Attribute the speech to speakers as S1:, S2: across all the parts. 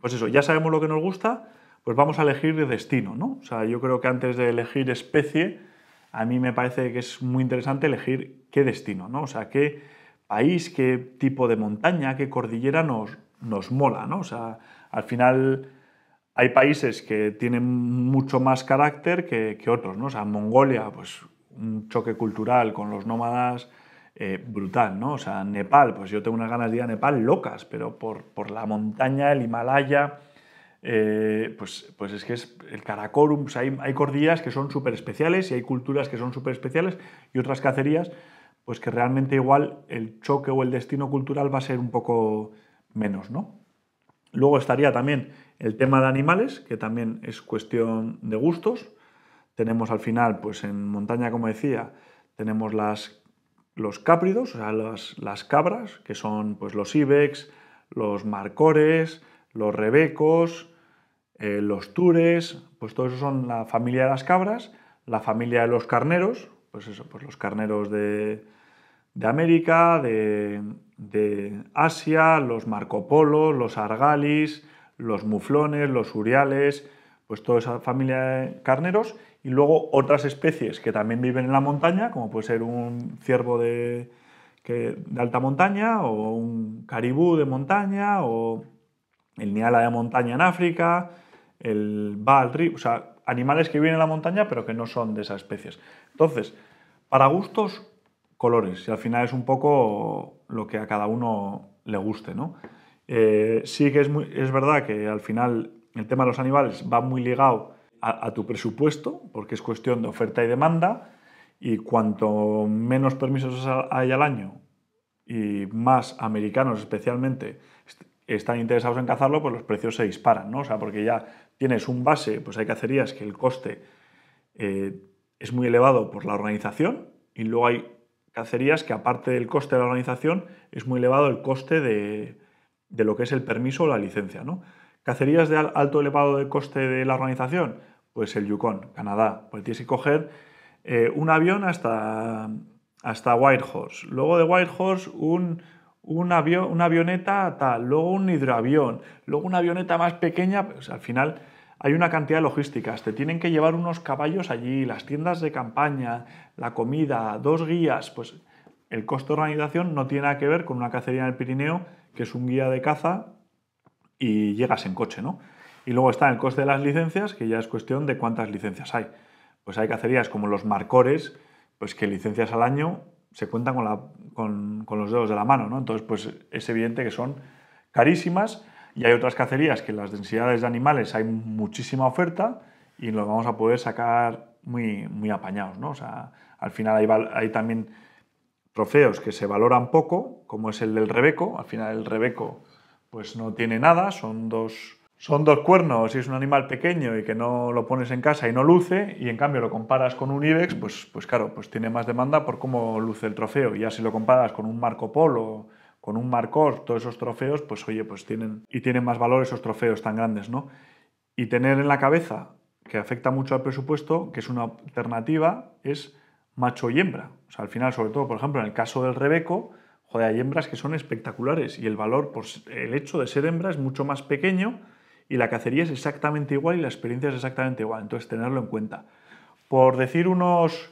S1: pues eso, ya sabemos lo que nos gusta, pues vamos a elegir destino, ¿no? O sea, yo creo que antes de elegir especie, a mí me parece que es muy interesante elegir qué destino, ¿no? O sea, qué país, qué tipo de montaña, qué cordillera nos, mola, ¿no? O sea, al final hay países que tienen mucho más carácter que, otros, ¿no? O Mongolia, pues un choque cultural con los nómadas eh, brutal, ¿no? O sea, Nepal, pues yo tengo unas ganas de ir a Nepal locas, pero por, la montaña, el Himalaya, eh, pues, pues es que es el Karakorum, pues hay, hay cordillas que son súper especiales y hay culturas que son súper especiales y otras cacerías, pues que realmente igual el choque o el destino cultural va a ser un poco menos, ¿no? Luego estaría también el tema de animales, que también es cuestión de gustos. Tenemos al final, pues en montaña, como decía, tenemos las los cápridos, o sea, las, cabras, que son pues, los ibex, los marcores, los rebecos, eh, los tures, pues todo eso son la familia de las cabras, la familia de los carneros, pues eso, pues los carneros de, América, de, Asia, los marcopolos, los argalis, los muflones, los uriales, pues toda esa familia de carneros y luego otras especies que también viven en la montaña, como puede ser un ciervo de, alta montaña o un caribú de montaña o el niala de montaña en África, el baal o sea, animales que viven en la montaña pero que no son de esas especies. Entonces, para gustos, colores, y al final es un poco lo que a cada uno le guste, ¿no? Eh, sí que es, es verdad que al final el tema de los animales va muy ligado a, tu presupuesto, porque es cuestión de oferta y demanda, y cuanto menos permisos hay al año y más americanos especialmente están interesados en cazarlo, pues los precios se disparan, ¿no? O sea, porque ya tienes un base, pues hay cacerías que el coste eh, es muy elevado por la organización y luego hay cacerías que aparte del coste de la organización es muy elevado el coste de, de lo que es el permiso o la licencia, ¿no? ¿Cacerías de alto elevado de coste de la organización? Pues el Yukon, Canadá. Pues tienes que coger eh, un avión hasta, hasta Whitehorse. Luego de Whitehorse un, un avión, una avioneta tal. Luego un hidroavión. Luego una avioneta más pequeña. Pues al final hay una cantidad de logísticas. Te tienen que llevar unos caballos allí, las tiendas de campaña, la comida, dos guías. Pues el costo de organización no tiene nada que ver con una cacería en el Pirineo, que es un guía de caza y llegas en coche, ¿no? Y luego está el coste de las licencias, que ya es cuestión de cuántas licencias hay. Pues hay cacerías como los marcores, pues que licencias al año se cuentan con, la, con, los dedos de la mano, ¿no? Entonces, pues es evidente que son carísimas y hay otras cacerías que las densidades de animales hay muchísima oferta y nos vamos a poder sacar muy, muy apañados, ¿no? O sea, al final hay, hay también trofeos que se valoran poco, como es el del Rebeco. Al final el Rebeco pues no tiene nada, son dos, son dos cuernos y es un animal pequeño y que no lo pones en casa y no luce, y en cambio lo comparas con un IBEX, pues, pues claro, pues tiene más demanda por cómo luce el trofeo. Y ya si lo comparas con un Marco Polo, con un Marcos, todos esos trofeos, pues oye, pues tienen, y tienen más valor esos trofeos tan grandes, ¿no? Y tener en la cabeza, que afecta mucho al presupuesto, que es una alternativa, es macho y hembra. O sea, al final, sobre todo, por ejemplo, en el caso del Rebeco, joder, hay hembras que son espectaculares y el valor por el hecho de ser hembra es mucho más pequeño y la cacería es exactamente igual y la experiencia es exactamente igual, entonces tenerlo en cuenta. Por decir unos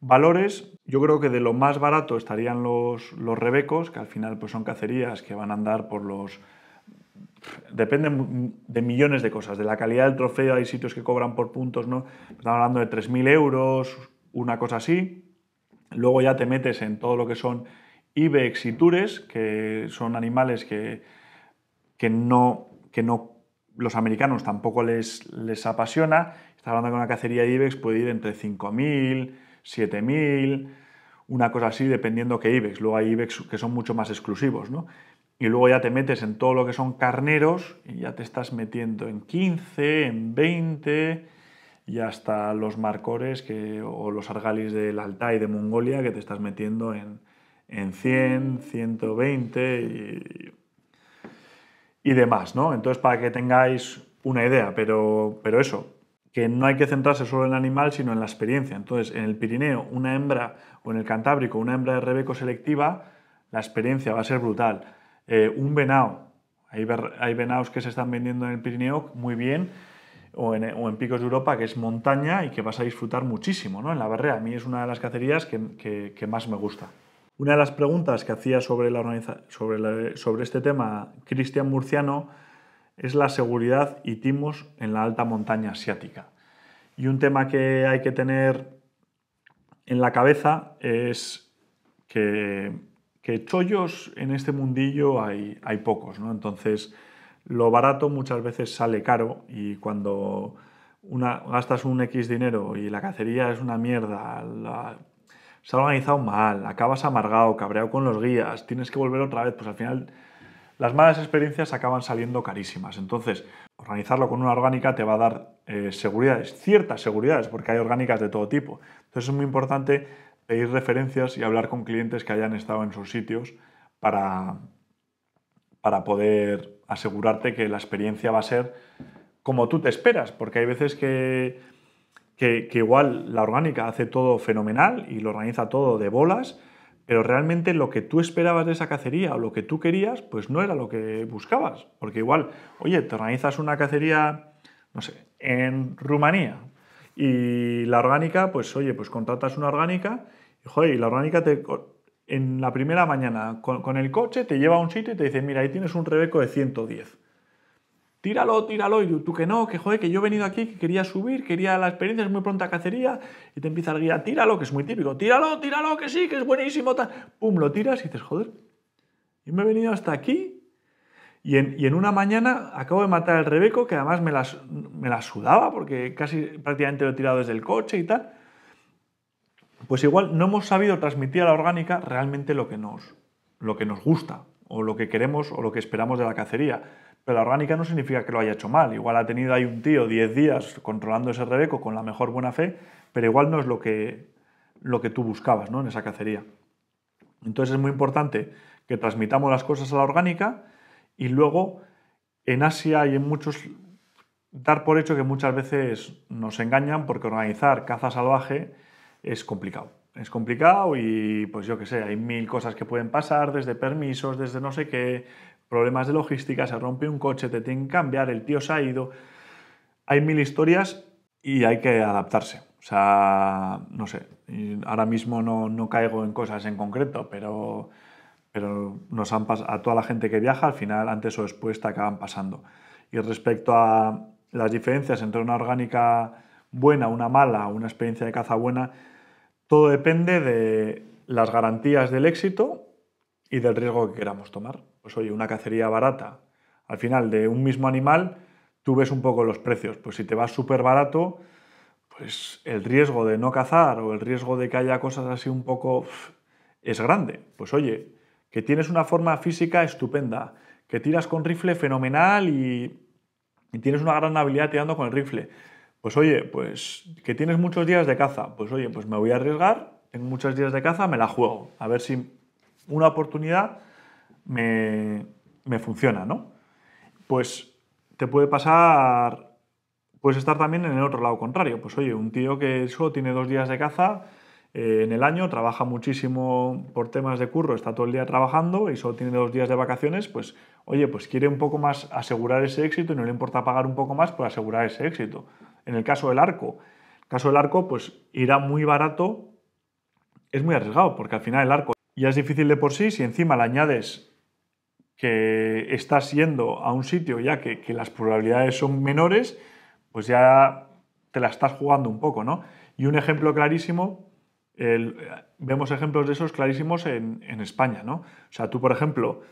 S1: valores, yo creo que de lo más barato estarían los, los rebecos, que al final pues son cacerías que van a andar por los... Depende de millones de cosas, de la calidad del trofeo, hay sitios que cobran por puntos, ¿no? Estamos hablando de 3.000 euros, una cosa así. Luego ya te metes en todo lo que son ibex y tures, que son animales que, que, no, que no los americanos tampoco les, les apasiona. Está hablando que una cacería de ibex puede ir entre 5.000, 7.000, una cosa así, dependiendo que ibex. Luego hay ibex que son mucho más exclusivos, ¿no? Y luego ya te metes en todo lo que son carneros y ya te estás metiendo en 15, en 20 y hasta los marcores que, o los argalis del Altai de Mongolia que te estás metiendo en, en 100, 120 y, demás, ¿no? Entonces, para que tengáis una idea, pero, pero eso, que no hay que centrarse solo en el animal, sino en la experiencia. Entonces, en el Pirineo, una hembra, o en el Cantábrico, una hembra de rebeco selectiva, la experiencia va a ser brutal. Eh, un venado, hay, hay, venados que se están vendiendo en el Pirineo muy bien, o en, picos de Europa, que es montaña y que vas a disfrutar muchísimo, ¿no? En la barrera a mí es una de las cacerías que más me gusta. Una de las preguntas que hacía sobre, este tema Cristian Murciano es la seguridad y timos en la alta montaña asiática. Y un tema que hay que tener en la cabeza es que, chollos en este mundillo hay, pocos, ¿no? Entonces, lo barato muchas veces sale caro y cuando gastas un X dinero y la cacería es una mierda, se ha organizado mal, acabas amargado, cabreado con los guías, tienes que volver otra vez, pues al final las malas experiencias acaban saliendo carísimas. Entonces, organizarlo con una orgánica te va a dar eh, seguridades, ciertas seguridades, porque hay orgánicas de todo tipo. Entonces es muy importante pedir referencias y hablar con clientes que hayan estado en sus sitios para, para poder asegurarte que la experiencia va a ser como tú te esperas, porque hay veces que que, igual la orgánica hace todo fenomenal y lo organiza todo de bolas, pero realmente lo que tú esperabas de esa cacería o lo que tú querías, pues no era lo que buscabas. Porque igual, oye, te organizas una cacería, no sé, en Rumanía y la orgánica, pues oye, pues contratas una orgánica y, joder, la orgánica te, en la primera mañana con, con, el coche te lleva a un sitio y te dice, mira, ahí tienes un Rebeco de 110 tíralo, tíralo, y tú, que no, que joder, que yo he venido aquí, que quería subir, quería la experiencia, es muy pronta cacería, y te empieza el guía, tíralo, que es muy típico, tíralo, tíralo, que sí, que es buenísimo, tal. pum, lo tiras y dices, joder, yo me he venido hasta aquí, y en, una mañana acabo de matar al Rebeco, que además me las sudaba, porque casi prácticamente lo he tirado desde el coche y tal. Pues igual no hemos sabido transmitir a la orgánica realmente lo que nos, lo que nos gusta, o lo que queremos, o lo que esperamos de la cacería pero la orgánica no significa que lo haya hecho mal. Igual ha tenido ahí un tío 10 días controlando ese rebeco con la mejor buena fe, pero igual no es lo que, lo que tú buscabas ¿no? en esa cacería. Entonces es muy importante que transmitamos las cosas a la orgánica y luego en Asia y en muchos dar por hecho que muchas veces nos engañan porque organizar caza salvaje es complicado es complicado y pues yo qué sé, hay mil cosas que pueden pasar, desde permisos, desde no sé qué, problemas de logística, se rompe un coche, te tienen que cambiar, el tío se ha ido. Hay mil historias y hay que adaptarse. O sea, no sé, ahora mismo no, caigo en cosas en concreto, pero, pero nos han a toda la gente que viaja, al final, antes o después, te acaban pasando. Y respecto a las diferencias entre una orgánica buena, una mala, una experiencia de caza buena, todo depende de las garantías del éxito y del riesgo que queramos tomar. Pues oye, una cacería barata, al final de un mismo animal, tú ves un poco los precios. Pues si te vas súper barato, pues el riesgo de no cazar o el riesgo de que haya cosas así un poco es grande. Pues oye, que tienes una forma física estupenda, que tiras con rifle fenomenal y, y tienes una gran habilidad tirando con el rifle, pues oye, pues que tienes muchos días de caza, pues oye, pues me voy a arriesgar, en muchos días de caza, me la juego, a ver si una oportunidad me, me funciona, ¿no? Pues te puede pasar, puedes estar también en el otro lado contrario, pues oye, un tío que solo tiene dos días de caza, eh, en el año, trabaja muchísimo por temas de curro, está todo el día trabajando y solo tiene dos días de vacaciones, pues oye, pues quiere un poco más asegurar ese éxito y no le importa pagar un poco más por asegurar ese éxito en el caso del arco. caso del arco, pues irá muy barato, es muy arriesgado, porque al final el arco ya es difícil de por sí, si encima le añades que estás yendo a un sitio ya que, las probabilidades son menores, pues ya te la estás jugando un poco, ¿no? Y un ejemplo clarísimo, vemos ejemplos de esos clarísimos en, en, España, ¿no? O sea, tú, por ejemplo,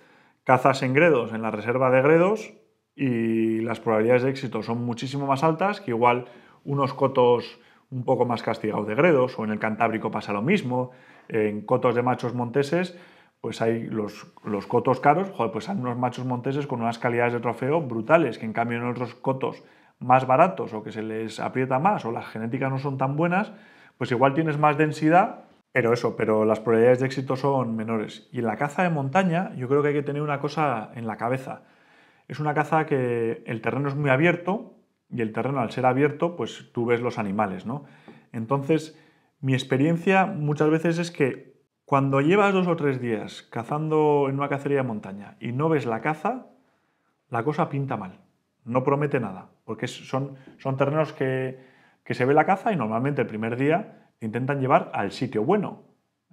S1: cazas en Gredos, en la reserva de Gredos, y las probabilidades de éxito son muchísimo más altas que igual unos cotos un poco más castigados de gredos, o en el Cantábrico pasa lo mismo, en cotos de machos monteses, pues hay los, cotos caros, joder, pues hay unos machos monteses con unas calidades de trofeo brutales, que en cambio en otros cotos más baratos o que se les aprieta más o las genéticas no son tan buenas, pues igual tienes más densidad, pero eso, pero las probabilidades de éxito son menores. Y en la caza de montaña yo creo que hay que tener una cosa en la cabeza. Es una caza que el terreno es muy abierto y el terreno al ser abierto, pues tú ves los animales, ¿no? Entonces, mi experiencia muchas veces es que cuando llevas dos o tres días cazando en una cacería de montaña y no ves la caza, la cosa pinta mal, no promete nada, porque son, son terrenos que, que se ve la caza y normalmente el primer día intentan llevar al sitio bueno,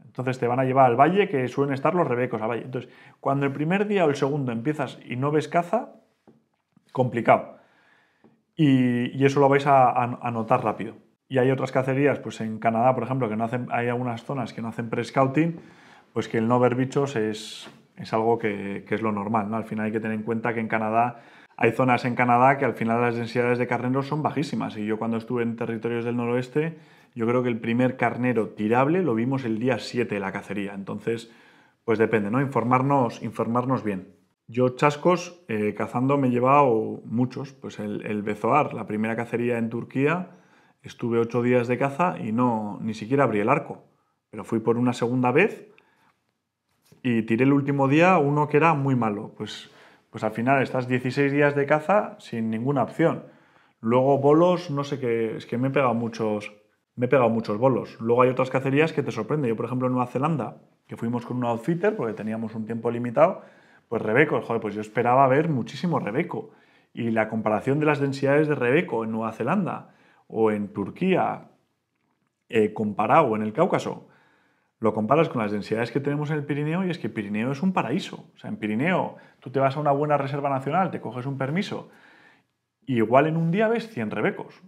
S1: entonces te van a llevar al valle que suelen estar los rebecos al valle. Entonces, cuando el primer día o el segundo empiezas y no ves caza, complicado. Y, eso lo vais a, notar rápido. Y hay otras cacerías, pues en Canadá, por ejemplo, que no hacen, hay algunas zonas que no hacen pre-scouting, pues que el no ver bichos es, es algo que, es lo normal. Al final hay que tener en cuenta que en Canadá hay zonas en Canadá que al final las densidades de carneros son bajísimas. Y yo cuando estuve en territorios del noroeste, yo creo que el primer carnero tirable lo vimos el día 7 de la cacería. Entonces, pues depende, ¿no? Informarnos, informarnos bien. Yo chascos eh, cazando me he llevado muchos, pues el, el, Bezoar, la primera cacería en Turquía, estuve ocho días de caza y no, ni siquiera abrí el arco, pero fui por una segunda vez y tiré el último día uno que era muy malo, pues pues al final estás 16 días de caza sin ninguna opción. Luego bolos, no sé qué, es que me he pegado muchos, me he pegado muchos bolos. Luego hay otras cacerías que te sorprenden. Yo, por ejemplo, en Nueva Zelanda, que fuimos con un outfitter porque teníamos un tiempo limitado, pues Rebeco, joder, pues yo esperaba ver muchísimo Rebeco. Y la comparación de las densidades de Rebeco en Nueva Zelanda o en Turquía, eh, comparado en el Cáucaso, lo comparas con las densidades que tenemos en el Pirineo y es que Pirineo es un paraíso. O sea, en Pirineo tú te vas a una buena reserva nacional, te coges un permiso y igual en un día ves 100 rebecos.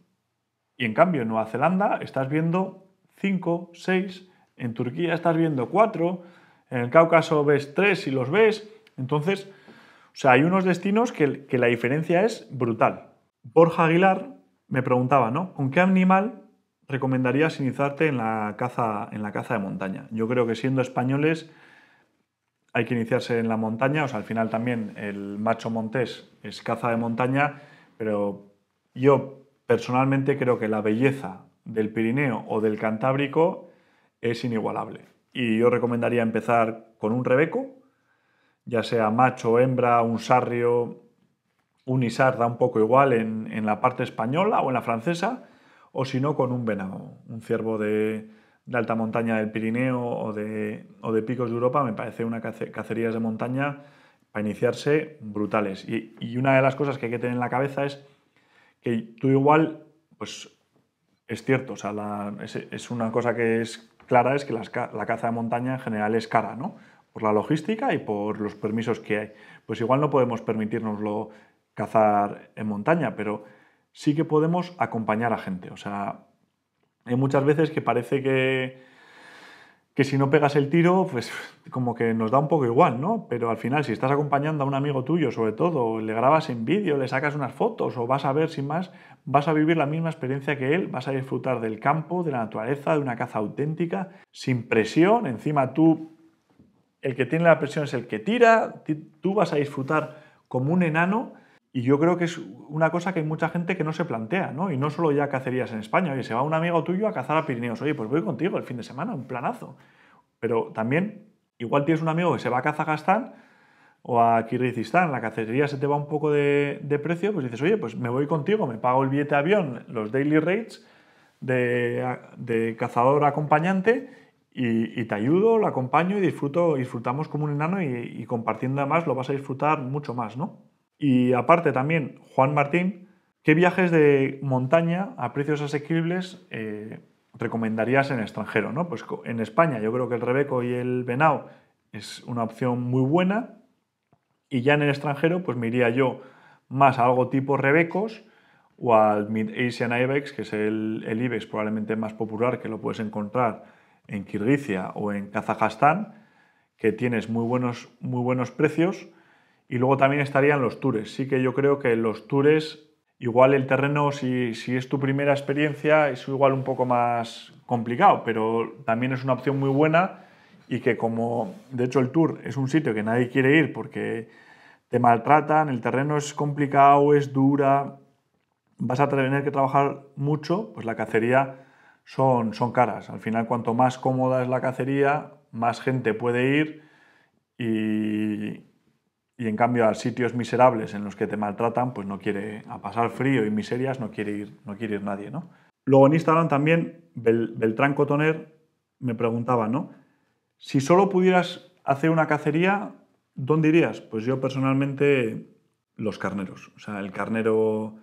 S1: Y en cambio en Nueva Zelanda estás viendo 5, 6, en Turquía estás viendo 4, en el Cáucaso ves 3 y los ves. Entonces, o sea, hay unos destinos que, que la diferencia es brutal. Borja Aguilar me preguntaba, ¿no? ¿Con qué animal recomendarías iniciarte en la caza, en la caza de montaña? Yo creo que siendo españoles hay que iniciarse en la montaña, o sea, al final también el macho montés es caza de montaña, pero yo personalmente creo que la belleza del Pirineo o del Cantábrico es inigualable. Y yo recomendaría empezar con un rebeco, ya sea macho, hembra, un sarrio, un isar, da un poco igual en, en la parte española o en la francesa, o si no con un venado, un ciervo de, alta montaña del Pirineo o de, picos de Europa, me parece una cacerías de montaña para iniciarse brutales. Y, una de las cosas que hay que tener en la cabeza es que tú igual, pues es cierto, es, una cosa que es clara, es que la caza de montaña en general es cara, ¿no? Por la logística y por los permisos que hay. Pues igual no podemos permitirnoslo cazar en montaña, pero sí que podemos acompañar a gente. O sea, hay muchas veces que parece que, que si no pegas el tiro, pues como que nos da un poco igual, ¿no? Pero al final, si estás acompañando a un amigo tuyo, sobre todo, le grabas en vídeo, le sacas unas fotos o vas a ver sin más, vas a vivir la misma experiencia que él, vas a disfrutar del campo, de la naturaleza, de una caza auténtica, sin presión, encima tú, el que tiene la presión es el que tira, tú vas a disfrutar como un enano y yo creo que es una cosa que hay mucha gente que no se plantea, ¿no? Y no solo ya cacerías en España. Oye, se va un amigo tuyo a cazar a Pirineos. Oye, pues voy contigo el fin de semana, un planazo. Pero también, igual tienes un amigo que se va a Kazajstán o a Kirguistán, la cacería se te va un poco de, precio, pues dices, oye, pues me voy contigo, me pago el billete de avión, los daily rates de, cazador acompañante y, te ayudo, lo acompaño y disfruto, disfrutamos como un enano y, y compartiendo además lo vas a disfrutar mucho más, ¿no? Y aparte también Juan Martín, ¿qué viajes de montaña a precios asequibles eh, recomendarías en extranjero? ¿no? Pues en España yo creo que el Rebeco y el Venao es una opción muy buena y ya en el extranjero pues me iría yo más a algo tipo Rebecos o al Mid Asian IBEX, que es el, el IBEX probablemente más popular que lo puedes encontrar en Kirguizia o en Kazajstán, que tienes muy buenos, muy buenos precios y luego también estarían los tours. Sí que yo creo que los tours, igual el terreno, si, si es tu primera experiencia, es igual un poco más complicado, pero también es una opción muy buena y que como, de hecho, el tour es un sitio que nadie quiere ir porque te maltratan, el terreno es complicado, es dura, vas a tener que trabajar mucho, pues la cacería son, son caras. Al final, cuanto más cómoda es la cacería, más gente puede ir y, y en cambio a sitios miserables en los que te maltratan, pues no quiere, a pasar frío y miserias no quiere ir, no quiere ir nadie, ¿no? Luego en Instagram también Beltrán Cotoner me preguntaba, ¿no? Si solo pudieras hacer una cacería, ¿dónde irías? Pues yo personalmente los carneros, o sea, el carnero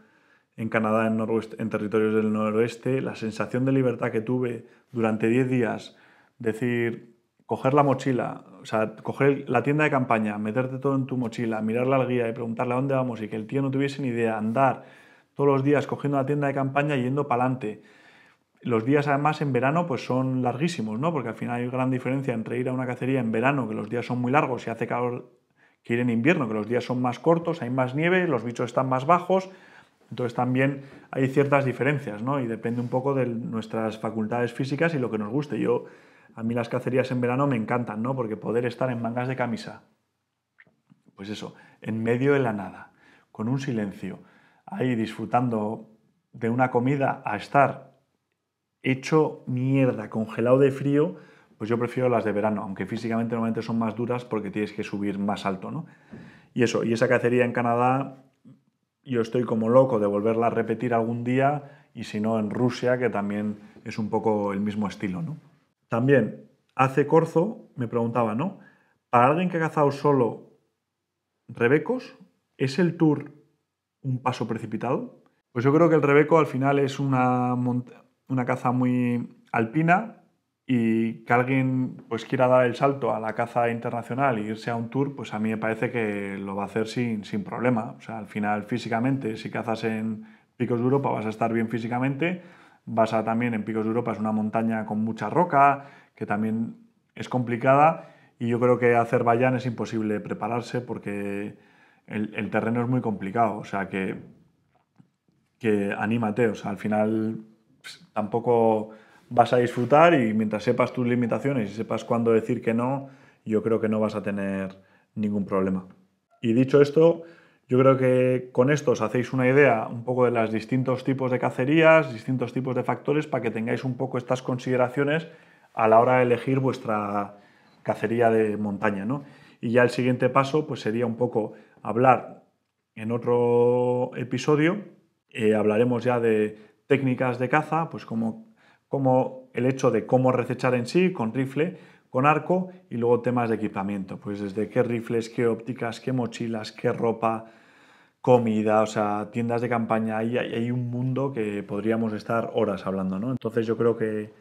S1: en Canadá, en, en territorios del noroeste, la sensación de libertad que tuve durante 10 días, decir, coger la mochila, o sea, coger la tienda de campaña, meterte todo en tu mochila, mirar la guía y preguntarle a dónde vamos y que el tío no tuviese ni idea, andar todos los días cogiendo la tienda de campaña y yendo para adelante. Los días además en verano pues son larguísimos, ¿no? Porque al final hay gran diferencia entre ir a una cacería en verano, que los días son muy largos y hace calor, que ir en invierno, que los días son más cortos, hay más nieve, los bichos están más bajos, entonces también hay ciertas diferencias, ¿no? Y depende un poco de nuestras facultades físicas y lo que nos guste. Yo a mí las cacerías en verano me encantan, ¿no? Porque poder estar en mangas de camisa, pues eso, en medio de la nada, con un silencio, ahí disfrutando de una comida a estar hecho mierda, congelado de frío, pues yo prefiero las de verano, aunque físicamente normalmente son más duras porque tienes que subir más alto, ¿no? Y eso, y esa cacería en Canadá, yo estoy como loco de volverla a repetir algún día, y si no en Rusia, que también es un poco el mismo estilo, ¿no? También, hace Corzo me preguntaba, ¿no? Para alguien que ha cazado solo rebecos, ¿es el tour un paso precipitado? Pues yo creo que el rebeco al final es una, una caza muy alpina y que alguien pues quiera dar el salto a la caza internacional e irse a un tour, pues a mí me parece que lo va a hacer sin, sin problema. O sea, al final físicamente, si cazas en picos de Europa vas a estar bien físicamente Basa también en Picos de Europa, es una montaña con mucha roca, que también es complicada y yo creo que Azerbaiyán es imposible prepararse porque el, terreno es muy complicado, o sea que, que anímate, al final pues, tampoco vas a disfrutar y mientras sepas tus limitaciones y sepas cuándo decir que no, yo creo que no vas a tener ningún problema. Y dicho esto, yo creo que con esto os hacéis una idea un poco de los distintos tipos de cacerías, distintos tipos de factores, para que tengáis un poco estas consideraciones a la hora de elegir vuestra cacería de montaña. Y ya el siguiente paso pues, sería un poco hablar en otro episodio, eh, hablaremos ya de técnicas de caza, pues como, como el hecho de cómo recechar en sí con rifle, con arco y luego temas de equipamiento, pues desde qué rifles, qué ópticas, qué mochilas, qué ropa, comida, o sea, tiendas de campaña, ahí hay, un mundo que podríamos estar horas hablando, ¿no? Entonces yo creo que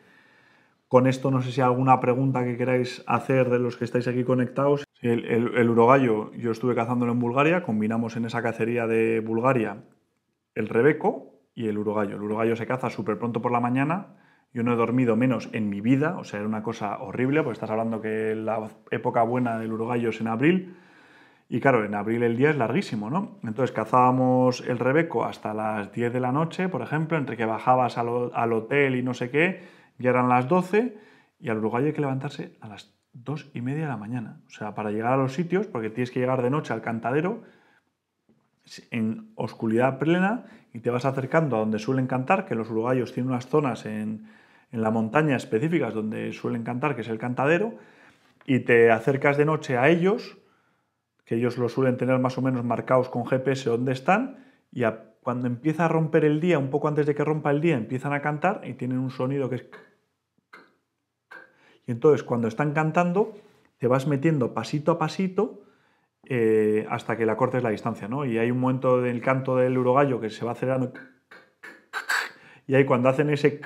S1: con esto no sé si hay alguna pregunta que queráis hacer de los que estáis aquí conectados. El, el, el urogallo yo estuve cazándolo en Bulgaria, combinamos en esa cacería de Bulgaria el rebeco y el urogallo. El urogallo se caza súper pronto por la mañana, yo no he dormido menos en mi vida, o sea, era una cosa horrible, porque estás hablando que la época buena del uruguayo es en abril, y claro, en abril el día es larguísimo, ¿no? Entonces cazábamos el rebeco hasta las 10 de la noche, por ejemplo, entre que bajabas al, al hotel y no sé qué, ya eran las 12, y al uruguayo hay que levantarse a las 2 y media de la mañana, o sea, para llegar a los sitios, porque tienes que llegar de noche al cantadero, en oscuridad plena, y te vas acercando a donde suelen cantar, que los uruguayos tienen unas zonas en en la montaña específicas donde suelen cantar, que es el cantadero, y te acercas de noche a ellos, que ellos lo suelen tener más o menos marcados con GPS dónde están, y cuando empieza a romper el día, un poco antes de que rompa el día, empiezan a cantar y tienen un sonido que es... Y entonces cuando están cantando, te vas metiendo pasito a pasito eh, hasta que la cortes la distancia, ¿no? Y hay un momento del canto del urogallo que se va acelerando. Y ahí cuando hacen ese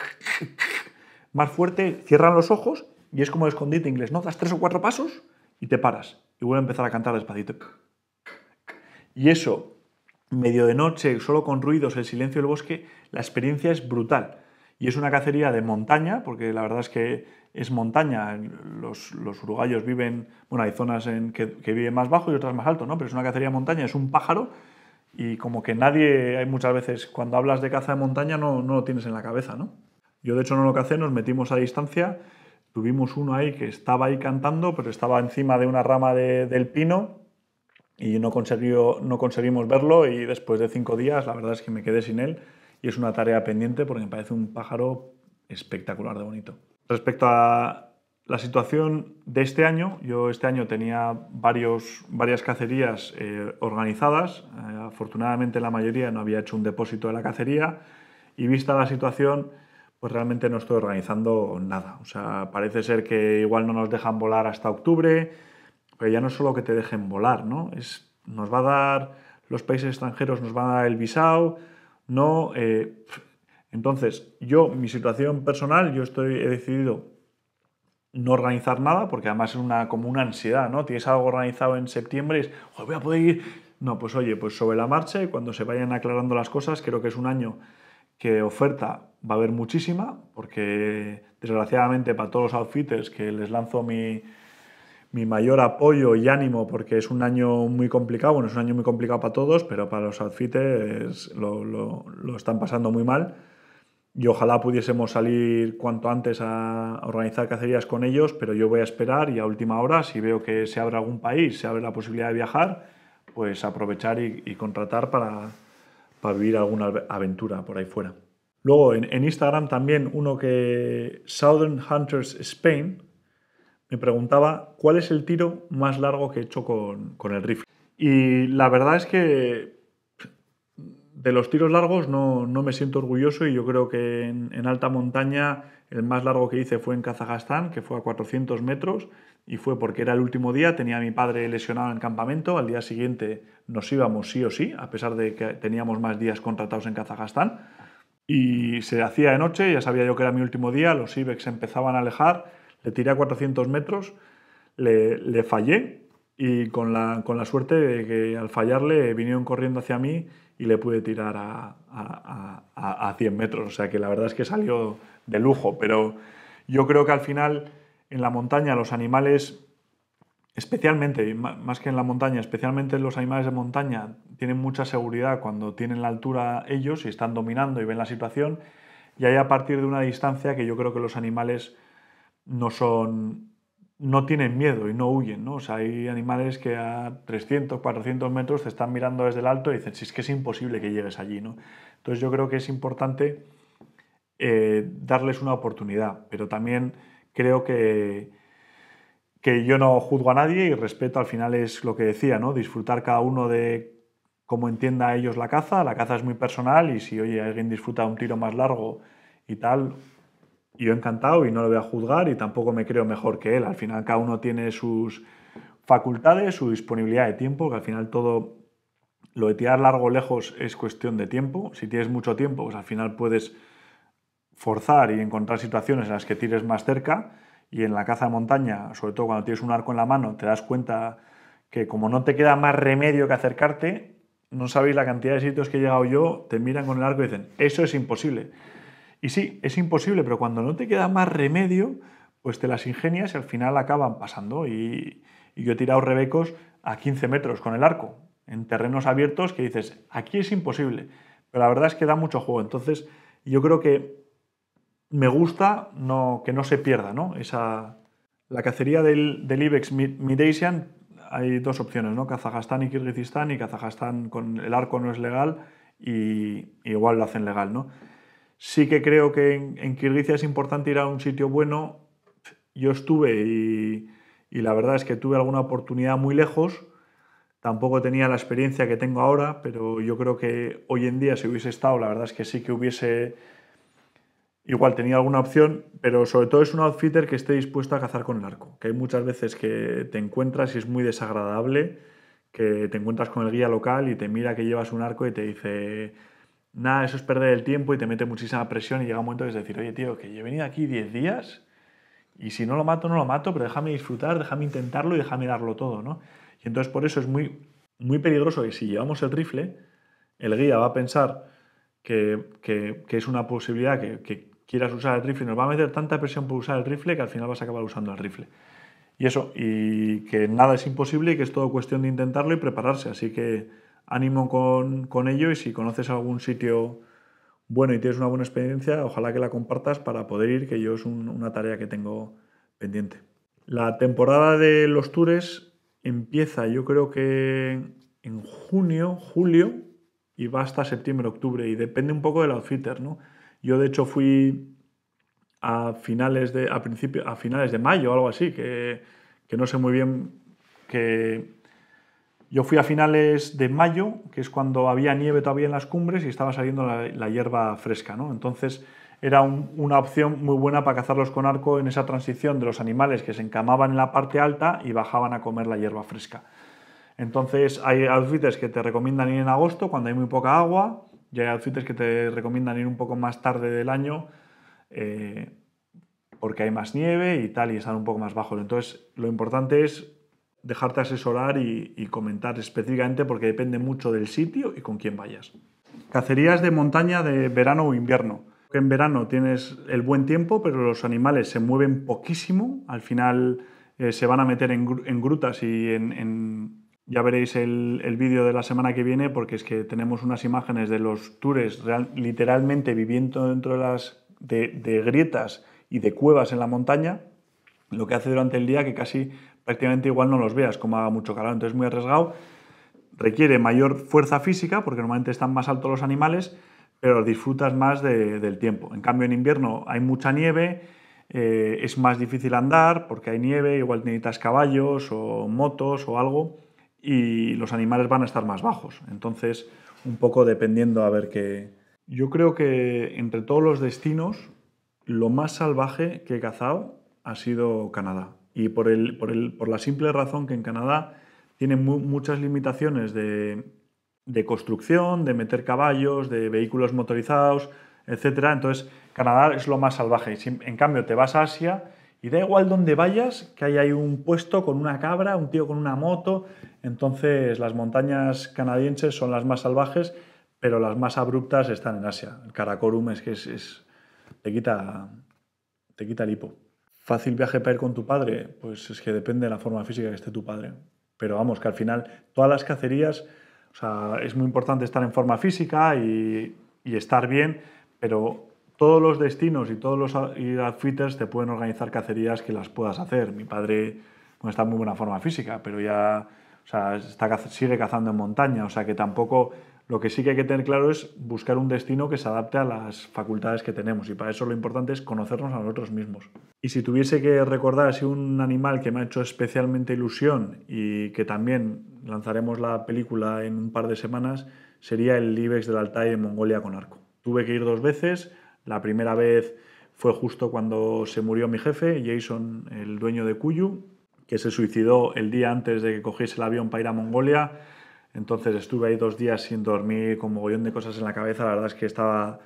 S1: más fuerte, cierran los ojos y es como el escondite inglés, ¿no? Das tres o cuatro pasos y te paras y vuelve a empezar a cantar despacito. Y eso, medio de noche, solo con ruidos, el silencio del bosque, la experiencia es brutal. Y es una cacería de montaña, porque la verdad es que es montaña. Los, los uruguayos viven, bueno, hay zonas en que, que, viven más bajo y otras más alto, ¿no? Pero es una cacería de montaña, es un pájaro y como que nadie, hay muchas veces, cuando hablas de caza de montaña no, no lo tienes en la cabeza, ¿no? Yo, de hecho, no lo que hace, nos metimos a distancia. Tuvimos uno ahí que estaba ahí cantando, pero estaba encima de una rama del pino y no, no conseguimos verlo. Y después de cinco días, la verdad es que me quedé sin él. Y es una tarea pendiente porque me parece un pájaro espectacular de bonito. Respecto a la situación de este año, yo este año tenía varios, varias cacerías eh, organizadas. Eh, afortunadamente, la mayoría no había hecho un depósito de la cacería. Y vista la situación, pues realmente no estoy organizando nada. O sea, parece ser que igual no nos dejan volar hasta octubre, pero ya no es solo que te dejen volar, ¿no? Es, nos va a dar, los países extranjeros nos van a dar el visado, ¿no? Eh, entonces, yo, mi situación personal, yo estoy, he decidido no organizar nada, porque además es una, como una ansiedad, ¿no? Tienes algo organizado en septiembre y es, voy a poder ir... No, pues oye, pues sobre la marcha, y cuando se vayan aclarando las cosas, creo que es un año que oferta va a haber muchísima, porque desgraciadamente para todos los outfitters que les lanzo mi, mi mayor apoyo y ánimo porque es un año muy complicado, bueno, es un año muy complicado para todos, pero para los outfitters lo, lo, están pasando muy mal y ojalá pudiésemos salir cuanto antes a organizar cacerías con ellos, pero yo voy a esperar y a última hora, si veo que se abre algún país, se abre la posibilidad de viajar, pues aprovechar y, y contratar para, para vivir alguna aventura por ahí fuera. Luego en, Instagram también uno que Southern Hunters Spain me preguntaba cuál es el tiro más largo que he hecho con, con el rifle. Y la verdad es que de los tiros largos no, no, me siento orgulloso y yo creo que en, alta montaña el más largo que hice fue en Kazajstán, que fue a 400 metros y fue porque era el último día, tenía a mi padre lesionado en campamento, al día siguiente nos íbamos sí o sí, a pesar de que teníamos más días contratados en Kazajstán y se hacía de noche, ya sabía yo que era mi último día, los Ibex empezaban a alejar, le tiré a 400 metros, le, fallé y con la, suerte de que al fallarle vinieron corriendo hacia mí y le pude tirar a, a, a 100 metros. O sea que la verdad es que salió de lujo, pero yo creo que al final en la montaña los animales especialmente, más que en la montaña, especialmente los animales de montaña tienen mucha seguridad cuando tienen la altura ellos y están dominando y ven la situación, y ahí a partir de una distancia que yo creo que los animales no son no tienen miedo y no huyen, ¿no? O sea, hay animales que a 300, 400 metros te están mirando desde el alto y dicen, si es que es imposible que llegues allí, ¿no? Entonces yo creo que es importante eh, darles una oportunidad, pero también creo que, que yo no juzgo a nadie y respeto al final es lo que decía, ¿no? Disfrutar cada uno de cómo entienda ellos la caza. La caza es muy personal y si, oye, alguien disfruta un tiro más largo y tal, yo encantado y no lo voy a juzgar y tampoco me creo mejor que él. Al final cada uno tiene sus facultades, su disponibilidad de tiempo, que al final todo lo de tirar largo o lejos es cuestión de tiempo. Si tienes mucho tiempo, pues al final puedes forzar y encontrar situaciones en las que tires más cerca y en la caza de montaña, sobre todo cuando tienes un arco en la mano, te das cuenta que como no te queda más remedio que acercarte, no sabéis la cantidad de sitios que he llegado yo, te miran con el arco y dicen, eso es imposible. Y sí, es imposible, pero cuando no te queda más remedio, pues te las ingenias y al final acaban pasando. Y, yo he tirado rebecos a 15 metros con el arco, en terrenos abiertos que dices, aquí es imposible. Pero la verdad es que da mucho juego. Entonces, yo creo que me gusta que no se pierda, Esa, la cacería del, IBEX Midasian, hay dos opciones, ¿no? Kazajstán y Kirguistán, y Kazajstán con el arco no es legal y, igual lo hacen legal, ¿no? Sí que creo que en, Kirguistán es importante ir a un sitio bueno. Yo estuve y la verdad es que tuve alguna oportunidad muy lejos. Tampoco tenía la experiencia que tengo ahora, pero yo creo que hoy en día, si hubiese estado, la verdad es que sí que hubiese igual tenía alguna opción, pero sobre todo es un outfitter que esté dispuesto a cazar con el arco, que hay muchas veces que te encuentras y es muy desagradable, que te encuentras con el guía local y te mira que llevas un arco y te dice, nada, eso es perder el tiempo y te mete muchísima presión y llega un momento que es decir, oye tío, que yo he venido aquí 10 días y si no lo mato, no lo mato, pero déjame disfrutar, déjame intentarlo y déjame darlo todo, ¿no? Y entonces por eso es muy, muy peligroso que si llevamos el rifle, el guía va a pensar que, es una posibilidad que quieras usar el rifle, nos va a meter tanta presión por usar el rifle que al final vas a acabar usando el rifle. Y eso, y que nada es imposible y que es todo cuestión de intentarlo y prepararse. Así que ánimo con, ello y si conoces algún sitio bueno y tienes una buena experiencia, ojalá que la compartas para poder ir, que yo es una tarea que tengo pendiente. La temporada de los tours empieza yo creo que en junio, julio y va hasta septiembre, octubre y depende un poco del outfitter, ¿no? Yo de hecho fui a finales de, a principio, a finales de mayo, algo así, que, no sé muy bien que yo fui a finales de mayo, que es cuando había nieve todavía en las cumbres y estaba saliendo la, hierba fresca, ¿no? Entonces era una opción muy buena para cazarlos con arco en esa transición de los animales que se encamaban en la parte alta y bajaban a comer la hierba fresca. Entonces hay outfitters que te recomiendan ir en agosto cuando hay muy poca agua ya hay outfitters que te recomiendan ir un poco más tarde del año eh, porque hay más nieve y tal y están un poco más bajos. Entonces, lo importante es dejarte asesorar y, comentar específicamente porque depende mucho del sitio y con quién vayas. Cacerías de montaña de verano o invierno. En verano tienes el buen tiempo, pero los animales se mueven poquísimo. Al final eh, se van a meter en, grutas y en ya veréis el, vídeo de la semana que viene porque es que tenemos unas imágenes de los tours literalmente viviendo dentro de, de, grietas y de cuevas en la montaña, lo que hace durante el día que casi prácticamente igual no los veas, como haga mucho calor, entonces muy arriesgado. Requiere mayor fuerza física porque normalmente están más altos los animales, pero disfrutas más del tiempo. En cambio, en invierno hay mucha nieve, eh, es más difícil andar porque hay nieve, igual necesitas caballos o motos o algo y los animales van a estar más bajos. Entonces, un poco dependiendo a ver qué... Yo creo que entre todos los destinos, lo más salvaje que he cazado ha sido Canadá. Y por, el, por, el, por la simple razón que en Canadá tienen muchas limitaciones de, de construcción, de meter caballos, de vehículos motorizados, etc. Entonces, Canadá es lo más salvaje. En cambio, te vas a Asia y da igual donde vayas, que hay un puesto con una cabra, un tío con una moto. Entonces las montañas canadienses son las más salvajes, pero las más abruptas están en Asia. El Karakorum es que es, te, quita, te quita el hipo. Fácil viaje para ir con tu padre, pues es que depende de la forma física que esté tu padre. Pero vamos, que al final todas las cacerías, o sea, es muy importante estar en forma física y estar bien, pero todos los destinos y todos los outfitters te pueden organizar cacerías que las puedas hacer. Mi padre no está en muy buena forma física, pero ya sigue cazando en montaña, o sea que tampoco lo que sí que hay que tener claro es buscar un destino que se adapte a las facultades que tenemos y para eso lo importante es conocernos a nosotros mismos. Y si tuviese que recordar así un animal que me ha hecho especialmente ilusión y que también lanzaremos la película en un par de semanas, sería el Ibex del Altai en Mongolia con arco. Tuve que ir dos veces, la primera vez fue justo cuando se murió mi jefe, Jason, el dueño de Cuyu, que se suicidó el día antes de que cogiese el avión para ir a Mongolia. Entonces estuve ahí dos días sin dormir, con mogollón de cosas en la cabeza. La verdad es que estaba,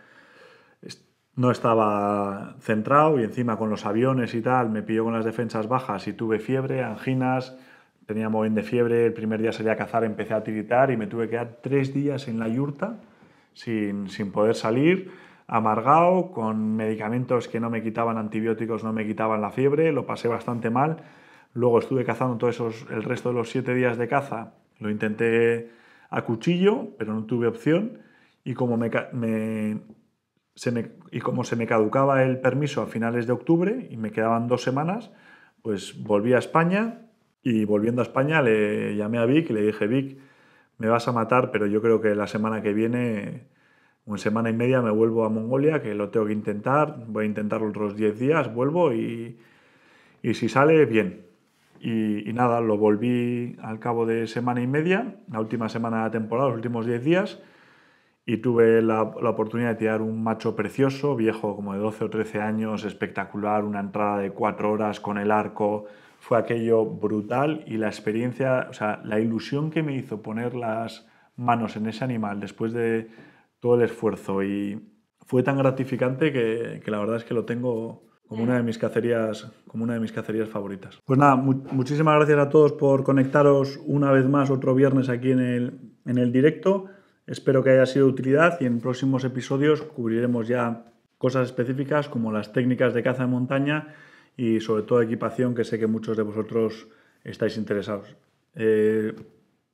S1: no estaba centrado y encima con los aviones y tal, me pilló con las defensas bajas y tuve fiebre, anginas, tenía bien de fiebre. El primer día salí a cazar, empecé a tiritar y me tuve que quedar tres días en la yurta sin, sin poder salir amargado, con medicamentos que no me quitaban, antibióticos no me quitaban la fiebre, lo pasé bastante mal. Luego estuve cazando todos esos, el resto de los siete días de caza, lo intenté a cuchillo, pero no tuve opción. Y como, me, se y como se me caducaba el permiso a finales de octubre y me quedaban dos semanas, pues volví a España y volviendo a España le llamé a Vic y le dije, Vic, me vas a matar, pero yo creo que la semana que viene en semana y media me vuelvo a Mongolia, que lo tengo que intentar, voy a intentar otros 10 días, vuelvo y, si sale, bien. Y, nada, lo volví al cabo de semana y media, la última semana de la temporada, los últimos 10 días, y tuve la, la, oportunidad de tirar un macho precioso, viejo como de 12 o 13 años, espectacular, una entrada de 4 horas con el arco, fue aquello brutal y la experiencia, o sea, la ilusión que me hizo poner las manos en ese animal después de todo el esfuerzo y fue tan gratificante que, la verdad es que lo tengo como una de mis cacerías, como una de mis cacerías favoritas. Pues nada, muchísimas gracias a todos por conectaros una vez más otro viernes aquí en el, en el directo. Espero que haya sido de utilidad y en próximos episodios cubriremos ya cosas específicas como las técnicas de caza en montaña y sobre todo equipación que sé que muchos de vosotros estáis interesados. Eh,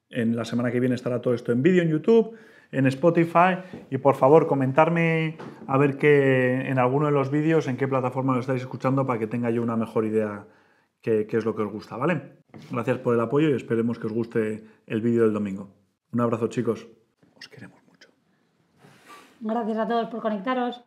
S1: en la semana que viene estará todo esto en vídeo en YouTube en Spotify y por favor comentarme a ver que en alguno de los vídeos en qué plataforma lo estáis escuchando para que tenga yo una mejor idea qué, qué es lo que os gusta, ¿vale? Gracias por el apoyo y esperemos que os guste el vídeo del domingo. Un abrazo chicos, os queremos mucho. Gracias a todos por conectaros.